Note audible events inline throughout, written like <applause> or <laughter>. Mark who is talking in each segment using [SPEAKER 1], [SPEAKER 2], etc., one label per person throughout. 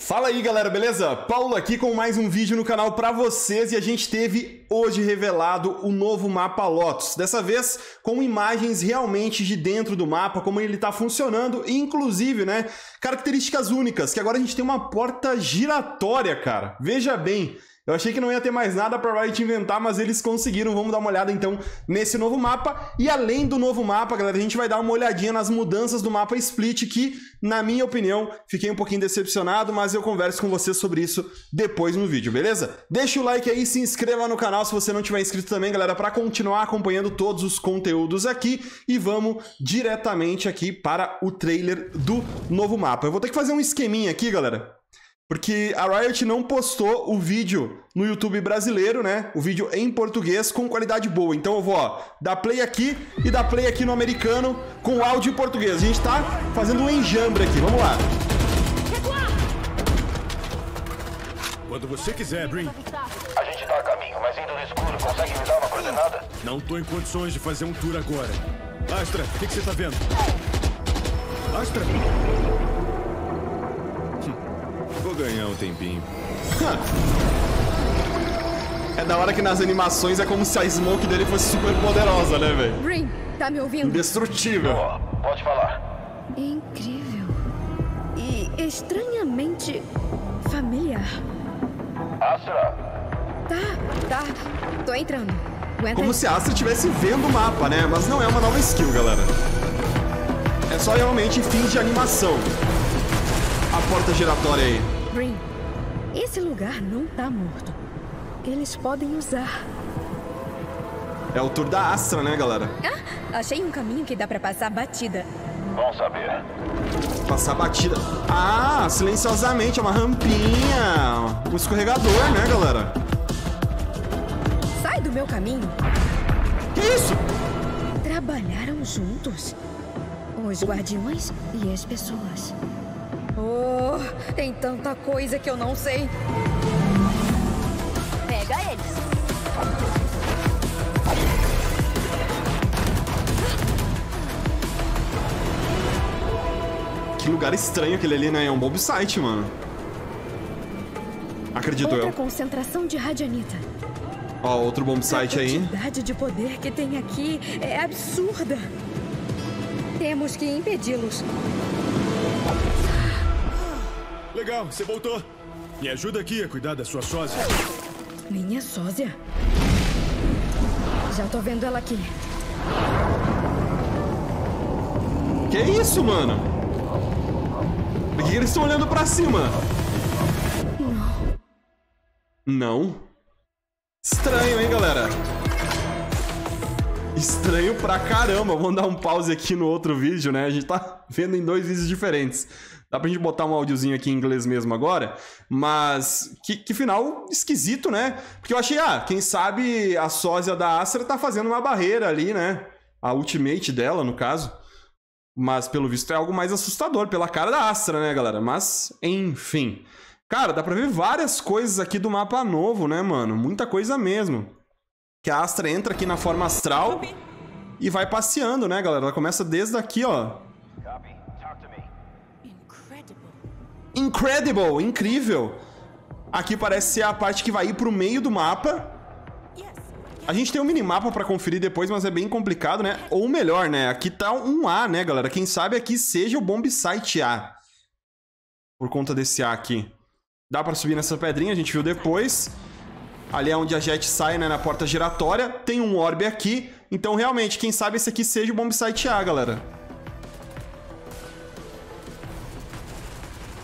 [SPEAKER 1] Fala aí galera, beleza? Paulo aqui com mais um vídeo no canal para vocês e a gente teve hoje revelado o novo mapa Lotus. Dessa vez com imagens realmente de dentro do mapa, como ele está funcionando e inclusive, né, características únicas, que agora a gente tem uma porta giratória, cara. Veja bem, eu achei que não ia ter mais nada para Riot inventar, mas eles conseguiram. Vamos dar uma olhada então nesse novo mapa. E além do novo mapa, galera, a gente vai dar uma olhadinha nas mudanças do mapa Split, que, na minha opinião, fiquei um pouquinho decepcionado, mas eu converso com vocês sobre isso depois no vídeo, beleza? Deixa o like aí, se inscreva no canal se você não tiver inscrito também, galera, para continuar acompanhando todos os conteúdos aqui. E vamos diretamente aqui para o trailer do novo mapa. Eu vou ter que fazer um esqueminha aqui, galera, porque a Riot não postou o vídeo no YouTube brasileiro, né? O vídeo em português com qualidade boa. Então eu vou, ó, dar play aqui e dar play aqui no americano com áudio em português. A gente tá fazendo um enjambre aqui. Vamos lá. Quando você quiser, Brin. A gente tá a caminho, mas indo no escuro, consegue me dar uma coordenada? Não tô em condições de fazer um tour agora. Astra, o que, que você tá vendo? Astra! ganhar um tempinho. é da hora que nas animações é como se a smoke dele fosse super poderosa, né, velho? tá me ouvindo? Indestrutível. pode falar. É incrível. E estranhamente familiar. Astra! Tá, tá. Tô entrando. Aguenta como aí. se a Astra estivesse vendo o mapa, né? Mas não é uma nova skill, galera. É só realmente fim de animação. A porta giratória aí. Green, esse lugar não tá morto. Eles podem usar. É o tour da Astra, né, galera? Ah, achei um caminho que dá para passar batida. Bom saber. Passar batida. Ah, silenciosamente, é uma rampinha. Um escorregador, né, galera? Sai do meu caminho. Que isso? Trabalharam juntos. Os guardiões e as pessoas. Oh, tem tanta coisa que eu não sei. Pega eles. Que lugar estranho aquele ali, né? É um mob site, mano. Acredito Outra eu. concentração de radianita. Ó, outro bomb site aí. A quantidade de poder que tem aqui é absurda. Temos que impedi-los. Legal, você voltou. Me ajuda aqui a cuidar da sua sósia. Minha sósia? Já tô vendo ela aqui. Que isso, mano? Por que eles estão olhando pra cima? Não. Não? Estranho, hein, galera? Estranho pra caramba. Vamos dar um pause aqui no outro vídeo, né? A gente tá <laughs> vendo em dois vídeos diferentes. Dá pra gente botar um áudiozinho aqui em inglês mesmo agora. Mas que, que, final esquisito, né? Porque eu achei, ah, quem sabe a sósia da Astra tá fazendo uma barreira ali, né? A ultimate dela, no caso. Mas pelo visto é algo mais assustador pela cara da Astra, né, galera? Mas, enfim. Cara, dá pra ver várias coisas aqui do mapa novo, né, mano? Muita coisa mesmo. Que a Astra entra aqui na forma astral e vai passeando, né, galera? Ela começa desde aqui, ó. Incredible, incrível. Aqui parece ser a parte que vai ir pro meio do mapa. A gente tem um minimapa pra conferir depois, mas é bem complicado, né? Ou melhor, né? Aqui tá um A, né, galera? Quem sabe aqui seja o bomb site A. Por conta desse A aqui. Dá pra subir nessa pedrinha, a gente viu depois. Ali é onde a Jet sai, né? Na porta giratória. Tem um orbe aqui. Então, realmente, quem sabe esse aqui seja o bomb site A, galera.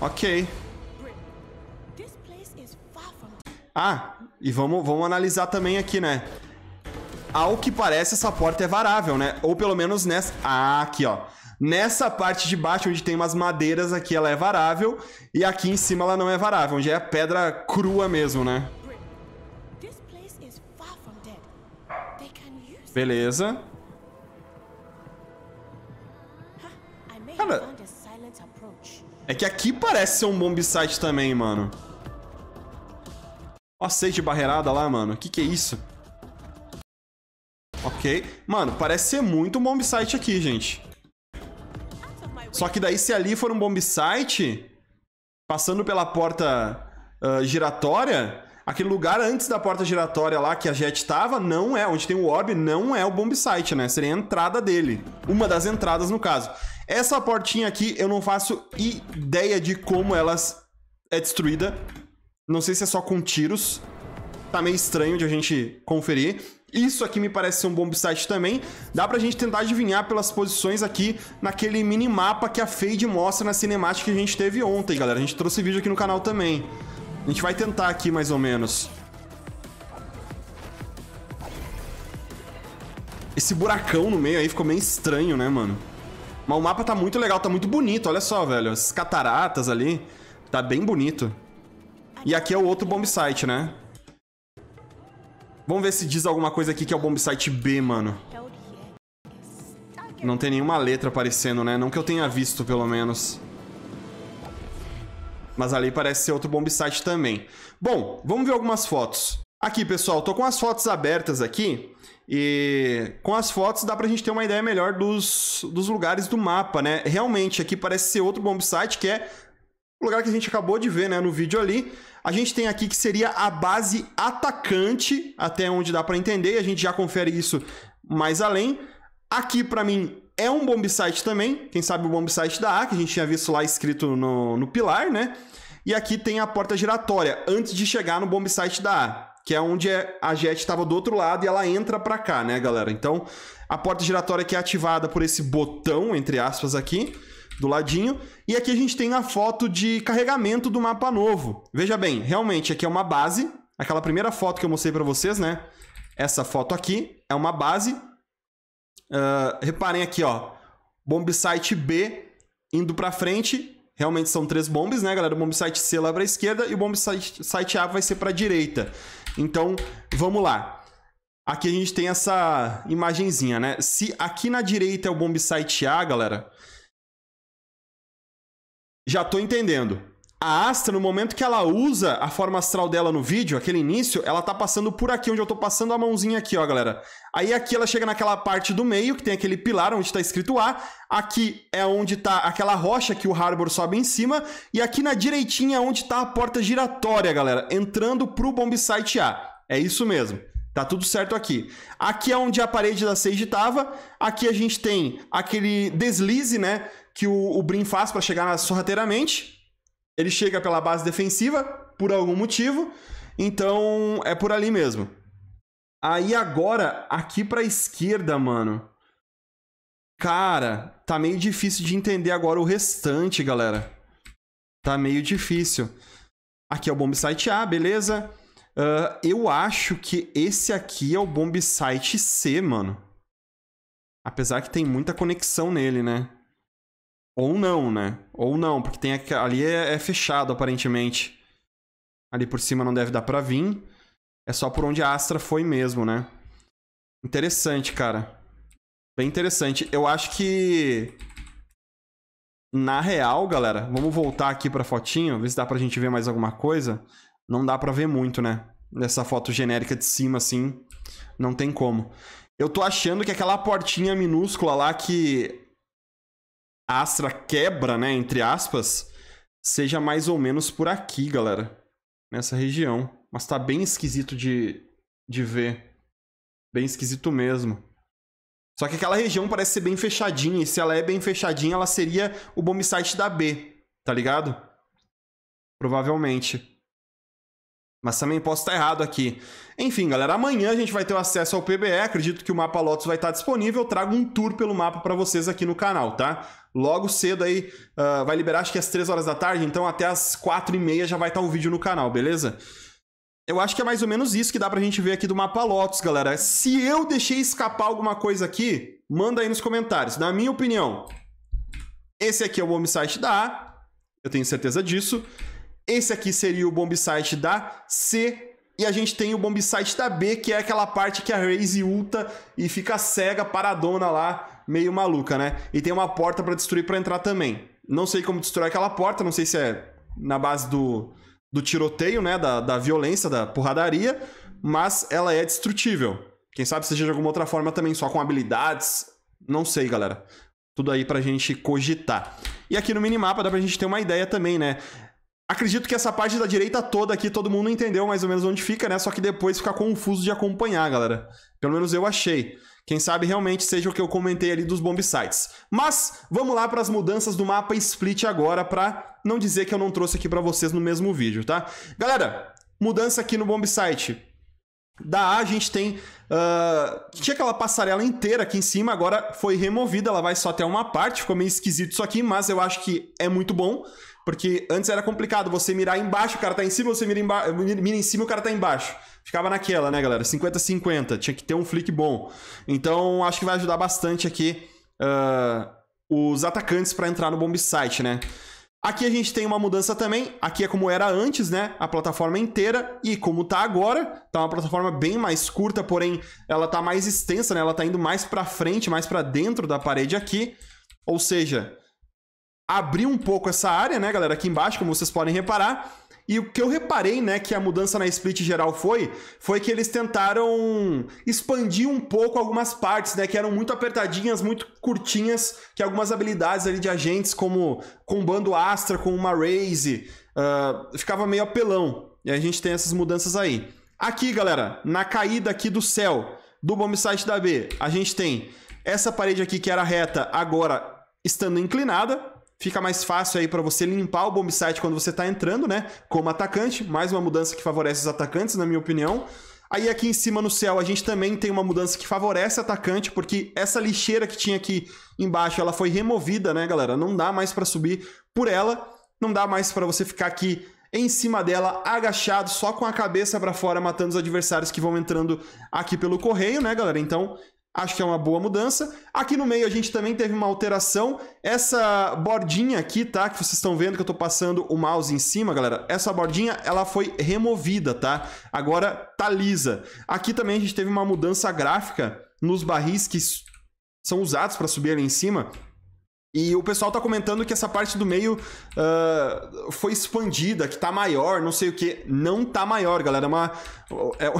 [SPEAKER 1] Ok. Ah, e vamos, vamos analisar também aqui, né? Ao que parece, essa porta é varável, né? Ou pelo menos nessa... Ah, aqui, ó. Nessa parte de baixo, onde tem umas madeiras aqui, ela é varável. E aqui em cima ela não é varável, onde é a pedra crua mesmo, né? Beleza. Cara, é que aqui parece ser um bombsite também, mano. Ó, seis de barreirada lá, mano. Que que é isso? Ok. Mano, parece ser muito um bombicite aqui, gente. Só que daí, se ali for um bombsite, passando pela porta uh, giratória, Aquele lugar antes da porta giratória lá que a Jet tava, não é, onde tem o orb, não é o bomb site, né? Seria a entrada dele. Uma das entradas, no caso. Essa portinha aqui, eu não faço ideia de como ela é destruída. Não sei se é só com tiros. Tá meio estranho de a gente conferir. Isso aqui me parece ser um bomb site também. Dá pra gente tentar adivinhar pelas posições aqui naquele minimapa que a Fade mostra na cinemática que a gente teve ontem, galera. A gente trouxe vídeo aqui no canal também. A gente vai tentar aqui, mais ou menos. Esse buracão no meio aí ficou meio estranho, né, mano? Mas o mapa tá muito legal, tá muito bonito, olha só, velho. As cataratas ali, tá bem bonito. E aqui é o outro bombsite né? Vamos ver se diz alguma coisa aqui que é o bombsite B, mano. Não tem nenhuma letra aparecendo, né? Não que eu tenha visto, pelo menos mas ali parece ser outro bombsite também. Bom, vamos ver algumas fotos. Aqui, pessoal, tô com as fotos abertas aqui e com as fotos dá pra gente ter uma ideia melhor dos, dos lugares do mapa, né? Realmente, aqui parece ser outro bombsite, que é o lugar que a gente acabou de ver né, no vídeo ali. A gente tem aqui que seria a base atacante, até onde dá para entender, e a gente já confere isso mais além. Aqui, para mim, é um bombsite também, quem sabe o bombsite da A, que a gente tinha visto lá escrito no, no pilar, né? E aqui tem a porta giratória, antes de chegar no bombsite da A, que é onde é, a jet estava do outro lado e ela entra para cá, né, galera? Então, a porta giratória que é ativada por esse botão, entre aspas, aqui, do ladinho. E aqui a gente tem a foto de carregamento do mapa novo. Veja bem, realmente aqui é uma base, aquela primeira foto que eu mostrei para vocês, né? Essa foto aqui é uma base ah, reparem aqui, ó. Bombsite B indo para frente. Realmente são três bombes, né, galera? O bombsite C lá para esquerda e o bombsite site A vai ser para direita. Então, vamos lá. Aqui a gente tem essa imagenzinha, né? Se aqui na direita é o bombsite A, galera, já tô entendendo. A Astra, no momento que ela usa a forma astral dela no vídeo, aquele início, ela tá passando por aqui, onde eu tô passando a mãozinha aqui, ó, galera. Aí aqui ela chega naquela parte do meio, que tem aquele pilar onde tá escrito A. Aqui é onde tá aquela rocha que o Harbor sobe em cima. E aqui na direitinha é onde tá a porta giratória, galera, entrando pro Bombsite A. É isso mesmo. Tá tudo certo aqui. Aqui é onde a parede da Sage tava. Aqui a gente tem aquele deslize, né, que o, o faz para chegar sorrateiramente. Ele chega pela base defensiva, por algum motivo. Então, é por ali mesmo. Aí agora, aqui pra esquerda, mano. Cara, tá meio difícil de entender agora o restante, galera. Tá meio difícil. Aqui é o bomb site A, beleza? Uh, eu acho que esse aqui é o bomb site C, mano. Apesar que tem muita conexão nele, né? Ou não, né? Ou não, porque tem aqui, ali é, é, fechado, aparentemente. Ali por cima não deve dar pra vir. É só por onde a Astra foi mesmo, né? Interessante, cara. Bem interessante. Eu acho que... Na real, galera, vamos voltar aqui pra fotinho, ver se dá pra gente ver mais alguma coisa. Não dá pra ver muito, né? Nessa foto genérica de cima, assim, não tem como. Eu tô achando que aquela portinha minúscula lá que Astra quebra, né, entre aspas, seja mais ou menos por aqui, galera. Nessa região. Mas tá bem esquisito de, de ver. Bem esquisito mesmo. Só que aquela região parece ser bem fechadinha, e se ela é bem fechadinha, ela seria o bombsite site da B, tá ligado? Provavelmente. Mas também posso estar errado aqui. Enfim, galera, amanhã a gente vai ter o acesso ao PBE. Acredito que o mapa Lotus vai estar disponível. Eu trago um tour pelo mapa para vocês aqui no canal, tá? Logo cedo aí, uh, vai liberar acho que às 3 horas da tarde. Então até às 4 e meia já vai estar um vídeo no canal, beleza? Eu acho que é mais ou menos isso que dá pra gente ver aqui do mapa Lotus, galera. Se eu deixei escapar alguma coisa aqui, manda aí nos comentários. Na minha opinião, esse aqui é o homesite da A. Eu tenho certeza disso. Esse aqui seria o bombsite site da C e a gente tem o bombsite site da B, que é aquela parte que a Raze ulta e fica cega, paradona lá, meio maluca, né? E tem uma porta para destruir para entrar também. Não sei como destruir aquela porta, não sei se é na base do, do tiroteio, né? Da, da violência, da porradaria, mas ela é destrutível. Quem sabe seja de alguma outra forma também, só com habilidades. Não sei, galera. Tudo aí pra gente cogitar. E aqui no minimapa dá pra gente ter uma ideia também, né? Acredito que essa parte da direita toda aqui, todo mundo entendeu mais ou menos onde fica, né? Só que depois fica confuso de acompanhar, galera. Pelo menos eu achei. Quem sabe realmente seja o que eu comentei ali dos bomb sites. Mas vamos lá para as mudanças do mapa split agora, para não dizer que eu não trouxe aqui para vocês no mesmo vídeo, tá? Galera, mudança aqui no bomb site. Da A a gente tem. Uh, tinha aquela passarela inteira aqui em cima, agora foi removida, ela vai só até uma parte, ficou meio esquisito isso aqui, mas eu acho que é muito bom. Porque antes era complicado você mirar embaixo, o cara tá em cima, você mira, emba... mira em cima, o cara tá embaixo. Ficava naquela, né, galera? 50-50. Tinha que ter um flick bom. Então, acho que vai ajudar bastante aqui uh, os atacantes para entrar no bomb site, né? Aqui a gente tem uma mudança também. Aqui é como era antes, né? A plataforma inteira. E como tá agora, tá uma plataforma bem mais curta, porém ela tá mais extensa, né? Ela tá indo mais para frente, mais para dentro da parede aqui. Ou seja, abrir um pouco essa área, né, galera, aqui embaixo, como vocês podem reparar. E o que eu reparei, né, que a mudança na split geral foi, foi que eles tentaram expandir um pouco algumas partes, né, que eram muito apertadinhas, muito curtinhas, que algumas habilidades ali de agentes, como combando Astra com uma Raze, uh, ficava meio apelão. E a gente tem essas mudanças aí. Aqui, galera, na caída aqui do céu, do bomb site da B, a gente tem essa parede aqui que era reta, agora estando inclinada, Fica mais fácil aí para você limpar o bombsite quando você está entrando, né? Como atacante, mais uma mudança que favorece os atacantes, na minha opinião. Aí aqui em cima no céu a gente também tem uma mudança que favorece atacante, porque essa lixeira que tinha aqui embaixo, ela foi removida, né, galera? Não dá mais para subir por ela, não dá mais para você ficar aqui em cima dela, agachado, só com a cabeça para fora, matando os adversários que vão entrando aqui pelo correio, né, galera? Então, Acho que é uma boa mudança. Aqui no meio a gente também teve uma alteração. Essa bordinha aqui, tá? Que vocês estão vendo que eu tô passando o mouse em cima, galera. Essa bordinha, ela foi removida, tá? Agora tá lisa. Aqui também a gente teve uma mudança gráfica nos barris que são usados para subir ali em cima. E o pessoal tá comentando que essa parte do meio uh, foi expandida, que tá maior, não sei o que. Não tá maior, galera. É, uma, é,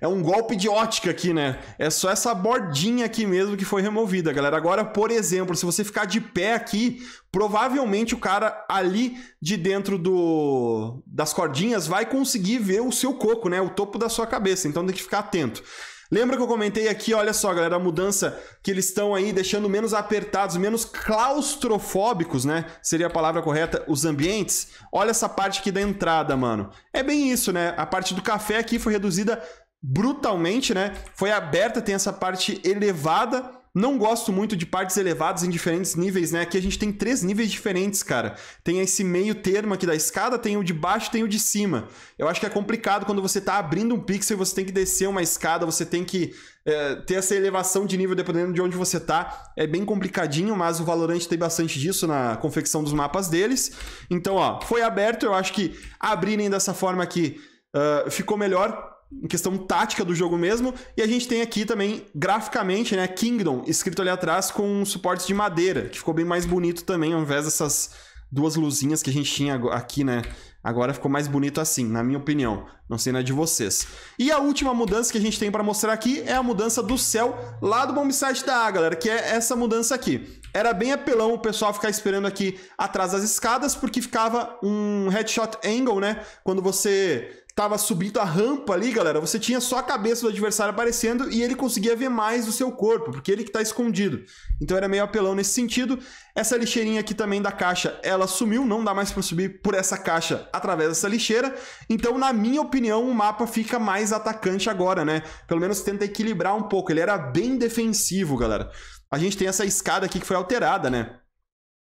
[SPEAKER 1] é, um golpe de ótica aqui, né? É só essa bordinha aqui mesmo que foi removida, galera. Agora, por exemplo, se você ficar de pé aqui, provavelmente o cara ali de dentro do, das cordinhas vai conseguir ver o seu coco, né? O topo da sua cabeça. Então tem que ficar atento. Lembra que eu comentei aqui, olha só, galera, a mudança que eles estão aí deixando menos apertados, menos claustrofóbicos, né? Seria a palavra correta, os ambientes. Olha essa parte aqui da entrada, mano. É bem isso, né? A parte do café aqui foi reduzida brutalmente, né? Foi aberta, tem essa parte elevada não gosto muito de partes elevadas em diferentes níveis, né? Aqui a gente tem três níveis diferentes, cara. Tem esse meio termo aqui da escada, tem o de baixo, tem o de cima. Eu acho que é complicado quando você tá abrindo um pixel e você tem que descer uma escada, você tem que é, ter essa elevação de nível dependendo de onde você tá. É bem complicadinho, mas o Valorant tem bastante disso na confecção dos mapas deles. Então, ó, foi aberto. Eu acho que abrirem dessa forma aqui uh, ficou melhor em questão tática do jogo mesmo. E a gente tem aqui também, graficamente, né, Kingdom, escrito ali atrás com suportes de madeira, que ficou bem mais bonito também, ao invés dessas duas luzinhas que a gente tinha aqui, né? Agora ficou mais bonito assim, na minha opinião. Não sei na de vocês. E a última mudança que a gente tem para mostrar aqui é a mudança do céu lá do Bombsite da A, galera, que é essa mudança aqui. Era bem apelão o pessoal ficar esperando aqui atrás das escadas, porque ficava um headshot angle, né? Quando você tava subindo a rampa ali, galera, você tinha só a cabeça do adversário aparecendo e ele conseguia ver mais do seu corpo, porque ele que tá escondido. Então era meio apelão nesse sentido. Essa lixeirinha aqui também da caixa, ela sumiu, não dá mais para subir por essa caixa através dessa lixeira. Então, na minha opinião, o mapa fica mais atacante agora, né? Pelo menos tenta equilibrar um pouco. Ele era bem defensivo, galera. A gente tem essa escada aqui que foi alterada, né?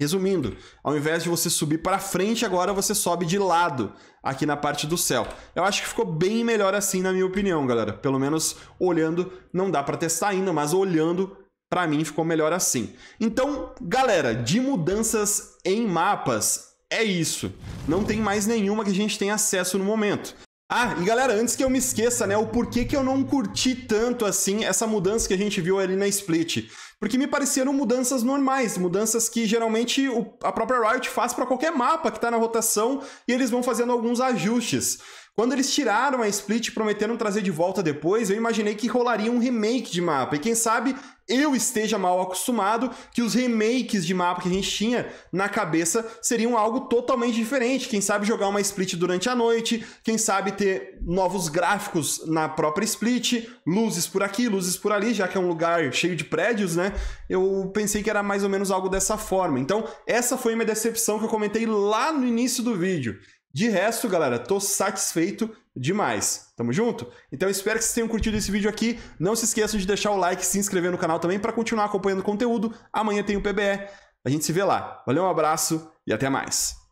[SPEAKER 1] Resumindo, ao invés de você subir para frente, agora você sobe de lado aqui na parte do céu. Eu acho que ficou bem melhor assim, na minha opinião, galera. Pelo menos olhando, não dá para testar ainda, mas olhando, para mim ficou melhor assim. Então, galera, de mudanças em mapas, é isso. Não tem mais nenhuma que a gente tenha acesso no momento. Ah, e galera, antes que eu me esqueça, né, o porquê que eu não curti tanto assim essa mudança que a gente viu ali na Split. Porque me pareceram mudanças normais, mudanças que geralmente a própria Riot faz para qualquer mapa que está na rotação e eles vão fazendo alguns ajustes. Quando eles tiraram a Split e prometeram trazer de volta depois, eu imaginei que rolaria um remake de mapa. E quem sabe eu esteja mal acostumado que os remakes de mapa que a gente tinha na cabeça seriam algo totalmente diferente. Quem sabe jogar uma Split durante a noite, quem sabe ter novos gráficos na própria Split, luzes por aqui, luzes por ali, já que é um lugar cheio de prédios, né? Eu pensei que era mais ou menos algo dessa forma. Então, essa foi minha decepção que eu comentei lá no início do vídeo. De resto, galera, tô satisfeito demais. Tamo junto? Então espero que vocês tenham curtido esse vídeo aqui. Não se esqueçam de deixar o like, se inscrever no canal também para continuar acompanhando o conteúdo. Amanhã tem o PBE. A gente se vê lá. Valeu, um abraço e até mais.